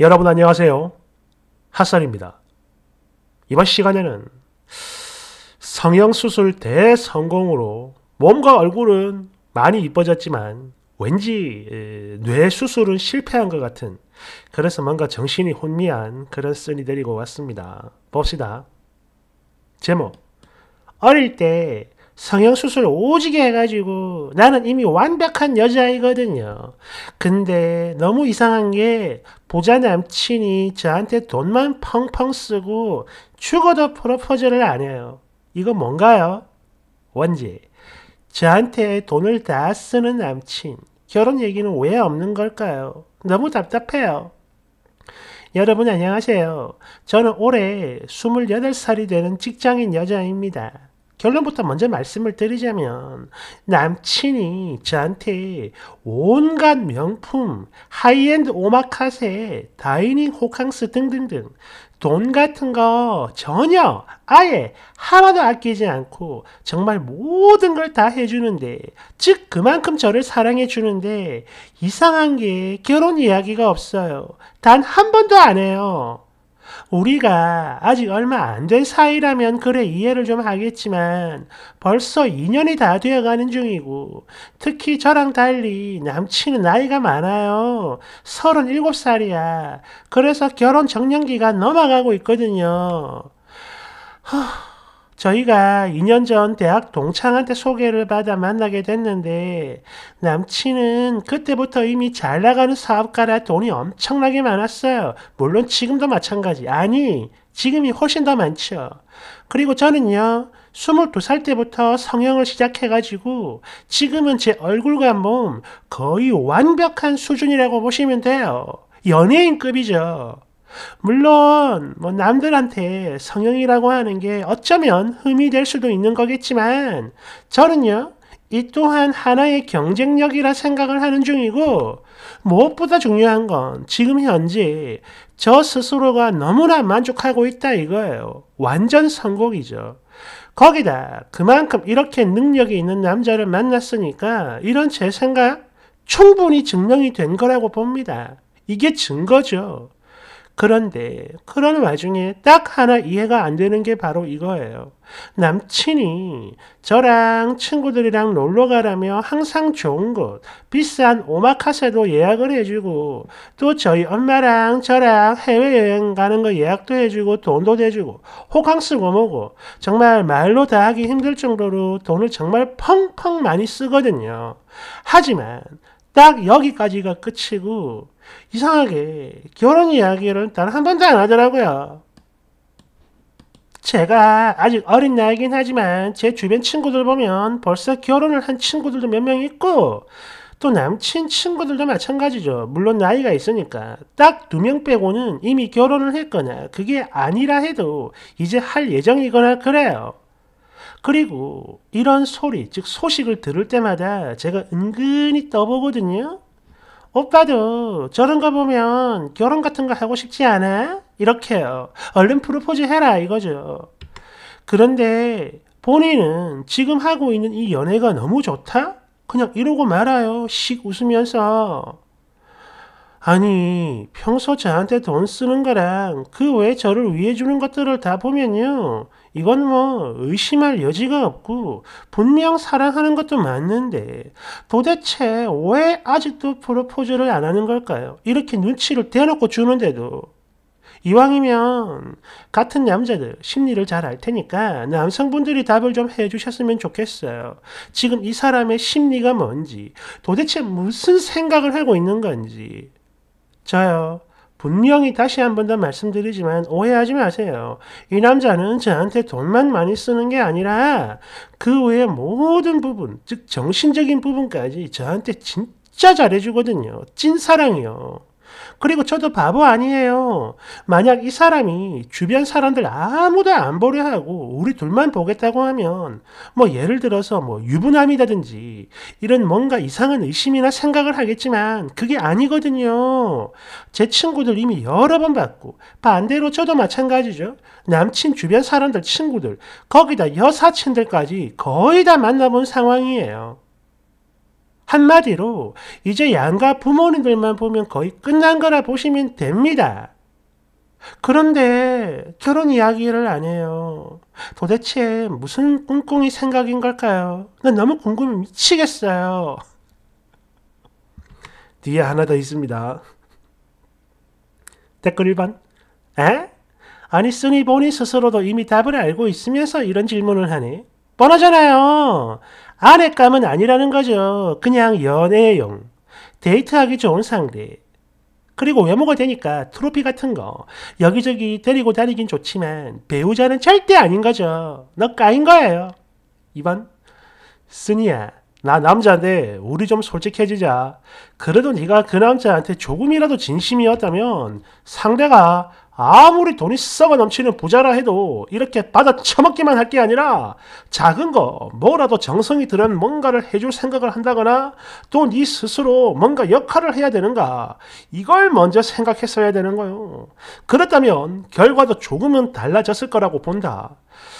여러분 안녕하세요. 핫살입니다. 이번 시간에는 성형수술 대성공으로 몸과 얼굴은 많이 이뻐졌지만 왠지 뇌수술은 실패한 것 같은 그래서 뭔가 정신이 혼미한 그런 쓴이 데리고 왔습니다. 봅시다. 제목 어릴 때 성형수술 오지게 해가지고 나는 이미 완벽한 여자이거든요. 근데 너무 이상한 게 보자 남친이 저한테 돈만 펑펑 쓰고 죽어도 프로포즈를 안 해요. 이거 뭔가요? 원지. 저한테 돈을 다 쓰는 남친. 결혼 얘기는 왜 없는 걸까요? 너무 답답해요. 여러분 안녕하세요. 저는 올해 28살이 되는 직장인 여자입니다. 결론부터 먼저 말씀을 드리자면 남친이 저한테 온갖 명품, 하이엔드 오마카세, 다이닝 호캉스 등등등 돈 같은 거 전혀 아예 하나도 아끼지 않고 정말 모든 걸 다 해주는데 즉 그만큼 저를 사랑해 주는데 이상한 게 결혼 이야기가 없어요. 단 한 번도 안 해요. 우리가 아직 얼마 안 된 사이라면 그래 이해를 좀 하겠지만 벌써 2년이 다 되어가는 중이고 특히 저랑 달리 남친은 나이가 많아요. 37살이야. 그래서 결혼 정년기가 넘어가고 있거든요. 하... 저희가 2년 전 대학 동창한테 소개를 받아 만나게 됐는데 남친은 그때부터 이미 잘 나가는 사업가라 돈이 엄청나게 많았어요. 물론 지금도 마찬가지. 아니, 지금이 훨씬 더 많죠. 그리고 저는요. 22살 때부터 성형을 시작해가지고 지금은 제 얼굴과 몸 거의 완벽한 수준이라고 보시면 돼요. 연예인급이죠. 물론 뭐 남들한테 성형이라고 하는 게 어쩌면 흠이 될 수도 있는 거겠지만 저는요 이 또한 하나의 경쟁력이라 생각을 하는 중이고 무엇보다 중요한 건 지금 현재 저 스스로가 너무나 만족하고 있다 이거예요. 완전 성공이죠. 거기다 그만큼 이렇게 능력이 있는 남자를 만났으니까 이런 제 생각 충분히 증명이 된 거라고 봅니다. 이게 증거죠. 그런데 그런 와중에 딱 하나 이해가 안 되는 게 바로 이거예요. 남친이 저랑 친구들이랑 놀러 가라며 항상 좋은 곳, 비싼 오마카세도 예약을 해주고 또 저희 엄마랑 저랑 해외여행 가는 거 예약도 해주고 돈도 대주고 호캉스고 뭐 뭐고 정말 말로 다 하기 힘들 정도로 돈을 정말 펑펑 많이 쓰거든요. 하지만 딱 여기까지가 끝이고 이상하게 결혼 이야기를 단 한 번도 안 하더라고요. 제가 아직 어린 나이긴 하지만 제 주변 친구들 보면 벌써 결혼을 한 친구들도 몇 명 있고 또 남친 친구들도 마찬가지죠. 물론 나이가 있으니까 딱 두 명 빼고는 이미 결혼을 했거나 그게 아니라 해도 이제 할 예정이거나 그래요. 그리고 이런 소리, 즉 소식을 들을 때마다 제가 은근히 떠보거든요. 오빠도 저런 거 보면 결혼 같은 거 하고 싶지 않아? 이렇게요. 얼른 프로포즈 해라 이거죠. 그런데 본인은 지금 하고 있는 이 연애가 너무 좋다? 그냥 이러고 말아요. 씩 웃으면서. 아니, 평소 저한테 돈 쓰는 거랑 그 외 저를 위해 주는 것들을 다 보면요. 이건 뭐 의심할 여지가 없고 분명 사랑하는 것도 맞는데 도대체 왜 아직도 프로포즈를 안 하는 걸까요? 이렇게 눈치를 대놓고 주는데도 이왕이면 같은 남자들 심리를 잘 알 테니까 남성분들이 답을 좀 해주셨으면 좋겠어요. 지금 이 사람의 심리가 뭔지 도대체 무슨 생각을 하고 있는 건지 저요. 분명히 다시 한 번 더 말씀드리지만 오해하지 마세요. 이 남자는 저한테 돈만 많이 쓰는 게 아니라 그 외의 모든 부분, 즉 정신적인 부분까지 저한테 진짜 잘해주거든요. 찐사랑이요. 그리고 저도 바보 아니에요. 만약 이 사람이 주변 사람들 아무도 안 보려 하고 우리 둘만 보겠다고 하면 뭐 예를 들어서 뭐 유부남이라든지 이런 뭔가 이상한 의심이나 생각을 하겠지만 그게 아니거든요. 제 친구들 이미 여러 번 봤고 반대로 저도 마찬가지죠. 남친 주변 사람들 친구들 거기다 여사친들까지 거의 다 만나본 상황이에요. 한마디로 이제 양가 부모님들만 보면 거의 끝난 거라 보시면 됩니다. 그런데 결혼 이야기를 안 해요. 도대체 무슨 꿍꿍이 생각인 걸까요? 난 너무 궁금해 미치겠어요. 뒤에 하나 더 있습니다. 댓글 1번. 에? 아니 쓰니 보니 스스로도 이미 답을 알고 있으면서 이런 질문을 하니? 뻔하잖아요. 아랫감은 아니라는 거죠. 그냥 연애용, 데이트하기 좋은 상대. 그리고 외모가 되니까 트로피 같은 거 여기저기 데리고 다니긴 좋지만 배우자는 절대 아닌 거죠. 너 까인 거예요. 2번 스니야 나 남자인데 우리 좀 솔직해지자. 그래도 네가 그 남자한테 조금이라도 진심이었다면 상대가 아무리 돈이 썩어 넘치는 부자라 해도 이렇게 받아 처먹기만 할 게 아니라 작은 거 뭐라도 정성이 들은 뭔가를 해줄 생각을 한다거나 또네 스스로 뭔가 역할을 해야 되는가 이걸 먼저 생각했어야 되는 거요. 그렇다면 결과도 조금은 달라졌을 거라고 본다.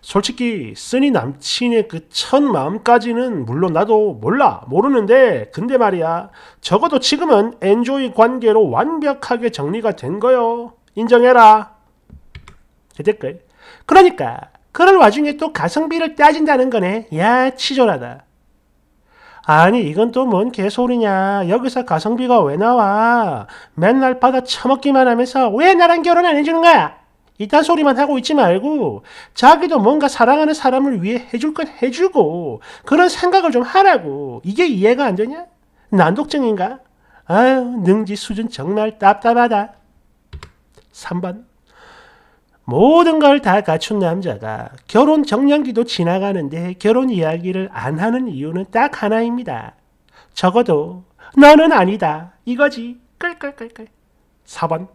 솔직히 쓰니 남친의 그 첫 마음까지는 물론 나도 몰라 모르는데 근데 말이야 적어도 지금은 엔조이 관계로 완벽하게 정리가 된 거요. 인정해라. 댓글. 그러니까 그런 와중에 또 가성비를 따진다는 거네. 야 치졸하다. 아니 이건 또 뭔 개소리냐. 여기서 가성비가 왜 나와. 맨날 받아 처먹기만 하면서 왜 나랑 결혼 안 해주는 거야. 이딴 소리만 하고 있지 말고 자기도 뭔가 사랑하는 사람을 위해 해줄 건 해주고 그런 생각을 좀 하라고. 이게 이해가 안 되냐? 난독증인가? 아유 능지 수준 정말 답답하다. 3번 모든 걸 다 갖춘 남자가 결혼 정년기도 지나가는데 결혼 이야기를 안 하는 이유는 딱 하나입니다. 적어도 너는 아니다. 이거지. 끌끌끌끌. 4번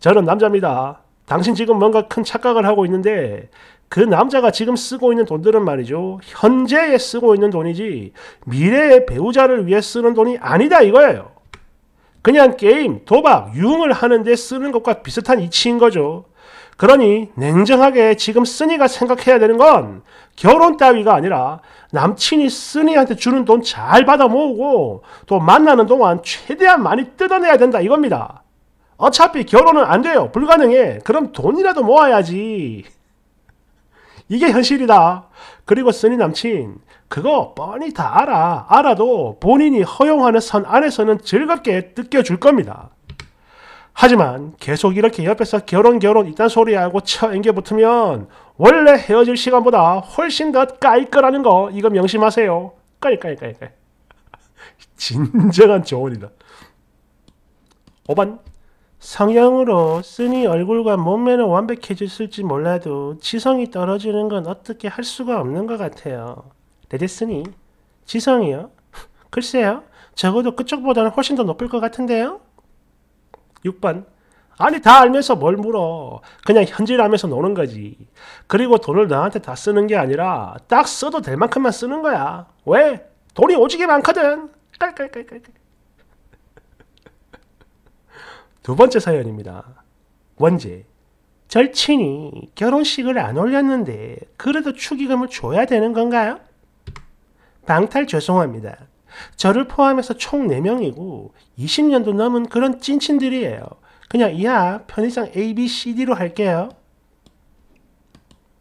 저는 남자입니다. 당신 지금 뭔가 큰 착각을 하고 있는데 그 남자가 지금 쓰고 있는 돈들은 말이죠. 현재에 쓰고 있는 돈이지 미래의 배우자를 위해 쓰는 돈이 아니다 이거예요. 그냥 게임, 도박, 유흥을 하는데 쓰는 것과 비슷한 이치인 거죠. 그러니 냉정하게 지금 쓰니가 생각해야 되는 건 결혼 따위가 아니라 남친이 쓰니한테 주는 돈 잘 받아 모으고 또 만나는 동안 최대한 많이 뜯어내야 된다 이겁니다. 어차피 결혼은 안 돼요. 불가능해. 그럼 돈이라도 모아야지. 이게 현실이다. 그리고 쓰니 남친, 그거 뻔히 다 알아. 알아도 본인이 허용하는 선 안에서는 즐겁게 느껴줄 겁니다. 하지만 계속 이렇게 옆에서 결혼 결혼 이딴 소리하고 쳐앵겨 붙으면 원래 헤어질 시간보다 훨씬 더 까일 거라는 거 이거 명심하세요. 까일 까일 까일 까일. 진정한 조언이다. 5번 성형으로 쓰니 얼굴과 몸매는 완벽해졌을지 몰라도 지성이 떨어지는 건 어떻게 할 수가 없는 것 같아요. 레디슨이 지성이요? 글쎄요. 적어도 그쪽보다는 훨씬 더 높을 것 같은데요? 6번 아니 다 알면서 뭘 물어. 그냥 현질하면서 노는 거지. 그리고 돈을 나한테 다 쓰는 게 아니라 딱 써도 될 만큼만 쓰는 거야. 왜? 돈이 오지게 많거든. 깔깔깔깔깔. 두 번째 사연입니다. 원제. 절친이 결혼식을 안 올렸는데 그래도 축의금을 줘야 되는 건가요? 방탈 죄송합니다. 저를 포함해서 총 4명이고 20년도 넘은 그런 찐친들이에요. 그냥 이하 아, 편의상 ABCD로 할게요.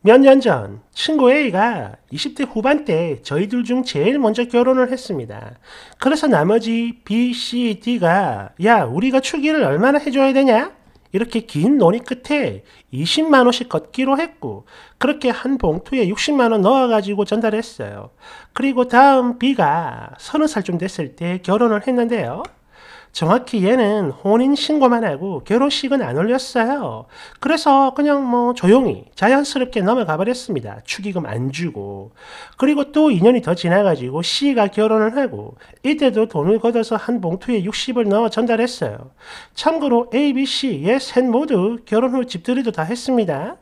몇년전 친구 A가 20대 후반 때 저희들 중 제일 먼저 결혼을 했습니다. 그래서 나머지 B, C, D가 야 우리가 축의를 얼마나 해줘야 되냐? 이렇게 긴 논의 끝에 20만원씩 걷기로 했고, 그렇게 한 봉투에 60만원 넣어가지고 전달했어요. 그리고 다음 B가 3 0살쯤 됐을 때 결혼을 했는데요. 정확히 얘는 혼인 신고만 하고 결혼식은 안 올렸어요. 그래서 그냥 뭐 조용히 자연스럽게 넘어가 버렸습니다. 축의금 안 주고. 그리고 또 2년이 더 지나가지고 C가 결혼을 하고 이때도 돈을 걷어서 한 봉투에 60을 넣어 전달했어요. 참고로 A, B, C, 예, 셋 모두 결혼 후 집들이도 다 했습니다.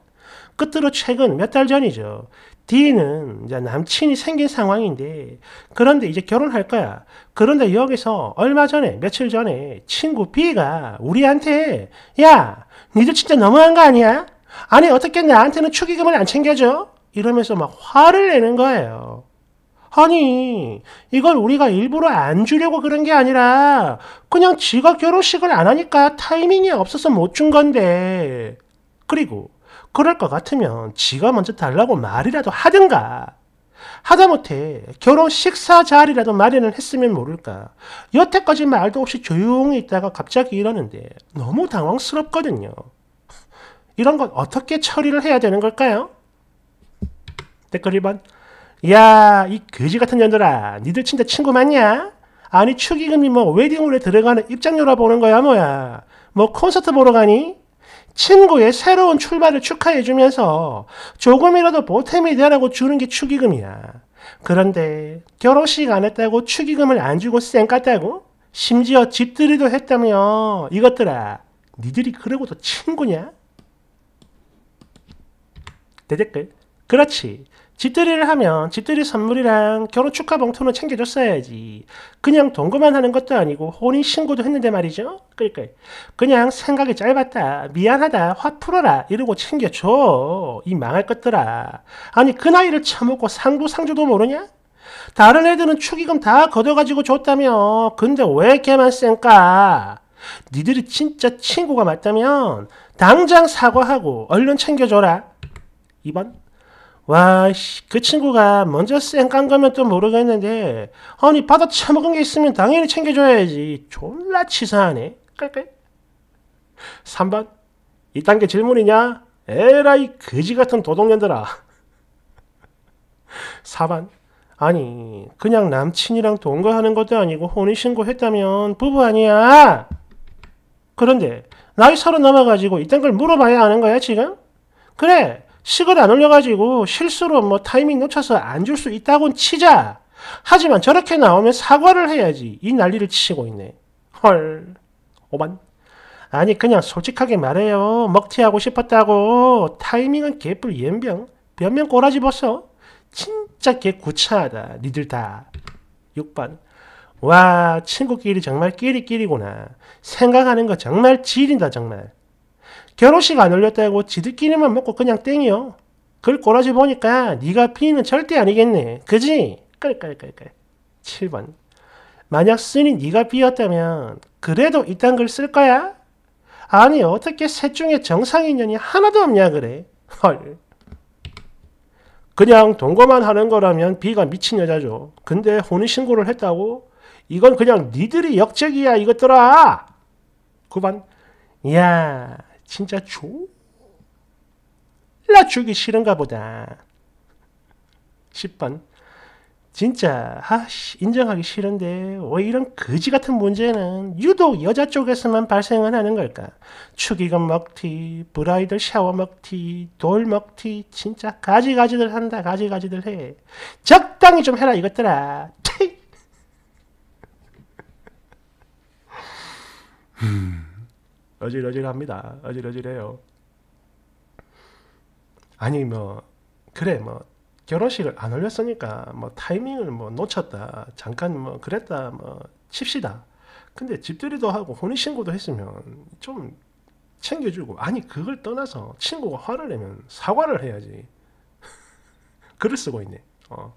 끝으로 최근 몇 달 전이죠. D는 이제 남친이 생긴 상황인데 그런데 이제 결혼할 거야. 그런데 여기서 얼마 전에 며칠 전에 친구 B가 우리한테 야 니들 진짜 너무한 거 아니야? 아니 어떻게 나한테는 축의금을 안 챙겨줘? 이러면서 막 화를 내는 거예요. 아니 이걸 우리가 일부러 안 주려고 그런 게 아니라 그냥 지가 결혼식을 안 하니까 타이밍이 없어서 못 준 건데 그리고 그럴 것 같으면 지가 먼저 달라고 말이라도 하든가. 하다못해 결혼 식사 자리라도 마련을 했으면 모를까. 여태까지 말도 없이 조용히 있다가 갑자기 이러는데 너무 당황스럽거든요. 이런 건 어떻게 처리를 해야 되는 걸까요? 댓글 1번 야, 이 거지 같은 년들아, 니들 진짜 친구 맞냐? 아니, 축의금이 뭐 웨딩홀에 들어가는 입장료라 보는 거야, 뭐야? 뭐 콘서트 보러 가니? 친구의 새로운 출발을 축하해주면서 조금이라도 보탬이 되라고 주는 게 축의금이야. 그런데 결혼식 안 했다고 축의금을 안 주고 쌩 깠다고? 심지어 집들이도 했다며 이것들아 니들이 그러고도 친구냐? 내 댓글 그렇지 집들이를 하면 집들이 선물이랑 결혼 축하 봉투는 챙겨줬어야지. 그냥 동거만 하는 것도 아니고 혼인 신고도 했는데 말이죠. 그러니까 그냥 생각이 짧았다. 미안하다. 화 풀어라. 이러고 챙겨줘. 이 망할 것들아. 아니 그 나이를 처먹고 상도 상조도 모르냐? 다른 애들은 축의금 다 걷어가지고 줬다며. 근데 왜 걔만 쌩까? 니들이 진짜 친구가 맞다면 당장 사과하고 얼른 챙겨줘라. 2번 와, 그 친구가 먼저 쌩깐 거면 또 모르겠는데, 아니, 받아 처먹은 게 있으면 당연히 챙겨줘야지. 졸라 치사하네. 깔깔. 3번. 2단계 질문이냐? 에라이, 거지 같은 도둑년들아. 4번. 아니, 그냥 남친이랑 동거하는 것도 아니고 혼인신고 했다면 부부 아니야! 그런데, 나이 서른 넘어가지고 이딴 걸 물어봐야 아는 거야, 지금? 그래! 식을 안 올려가지고 실수로 뭐 타이밍 놓쳐서 안 줄 수 있다곤 치자. 하지만 저렇게 나오면 사과를 해야지. 이 난리를 치고 있네. 헐. 오만. 아니 그냥 솔직하게 말해요. 먹튀하고 싶었다고. 타이밍은 개뿔 연병. 변명 꼬라지 벗어. 진짜 개 구차하다. 니들 다. 6번. 와 친구끼리 정말 끼리끼리구나. 생각하는 거 정말 지린다 정말. 결혼식 안 올렸다고 지들끼리만 먹고 그냥 땡이요. 그걸 꼬라지 보니까 네가 피는 절대 아니겠네. 그지? 깔깔깔깔. 7번. 만약 쓰니 네가 b 었다면 그래도 이딴 걸 쓸 거야? 아니 어떻게 셋 중에 정상인연이 하나도 없냐 그래. 헐. 그냥 동거만 하는 거라면 비가 미친 여자죠. 근데 혼인신고를 했다고? 이건 그냥 니들이 역적이야 이것들아. 9번. 야 진짜 졸라 주기 싫은가 보다. 10번 진짜 아씨 인정하기 싫은데 왜 이런 거지 같은 문제는 유독 여자 쪽에서만 발생을 하는 걸까? 축의금 먹튀, 브라이덜 샤워 먹튀, 돌 먹튀 진짜 가지가지들 한다 가지가지들 해. 적당히 좀 해라 이것들아. 음. 어질어질합니다. 어질어질해요. 아니 뭐 그래 뭐 결혼식을 안 올렸으니까 뭐 타이밍을 뭐 놓쳤다 잠깐 뭐 그랬다 뭐 칩시다. 근데 집들이도 하고 혼인신고도 했으면 좀 챙겨주고 아니 그걸 떠나서 친구가 화를 내면 사과를 해야지. 글을 쓰고 있네. 어.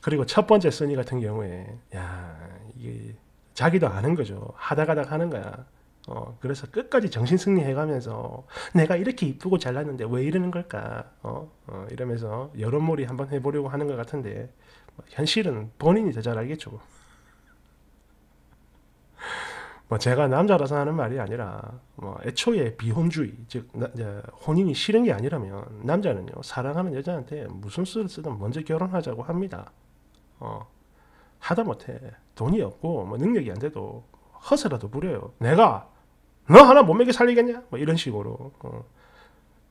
그리고 첫 번째 써니 같은 경우에 야 이게 자기도 아는 거죠. 하다가다 하는 거야. 어, 그래서 끝까지 정신 승리해가면서 내가 이렇게 이쁘고 잘났는데 왜 이러는 걸까? 어, 어 이러면서 여론몰이 한번 해보려고 하는 것 같은데 뭐, 현실은 본인이 더 잘 알겠죠. 뭐 제가 남자라서 하는 말이 아니라 뭐 애초에 비혼주의 즉 나, 혼인이 싫은 게 아니라면 남자는요 사랑하는 여자한테 무슨 수를 쓰든 먼저 결혼하자고 합니다. 어, 하다못해 돈이 없고 뭐 능력이 안 돼도 허세라도 부려요. 내가 너 하나 못 먹여 살리겠냐? 뭐 이런 식으로. 어.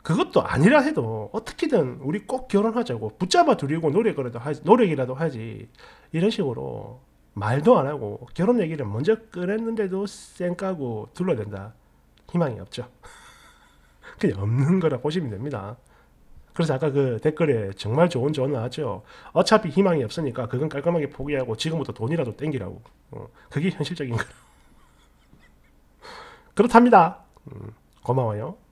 그것도 아니라 해도 어떻게든 우리 꼭 결혼하자고 붙잡아 두려고 노력이라도 하지, 노력이라도 하지. 이런 식으로 말도 안 하고 결혼 얘기를 먼저 꺼냈는데도 쌩까고 둘러댄다. 희망이 없죠. 그냥 없는 거라 보시면 됩니다. 그래서 아까 그 댓글에 정말 좋은 조언 나왔죠. 어차피 희망이 없으니까 그건 깔끔하게 포기하고 지금부터 돈이라도 땡기라고. 어, 그게 현실적인 거라 그렇답니다. 음. 고마워요.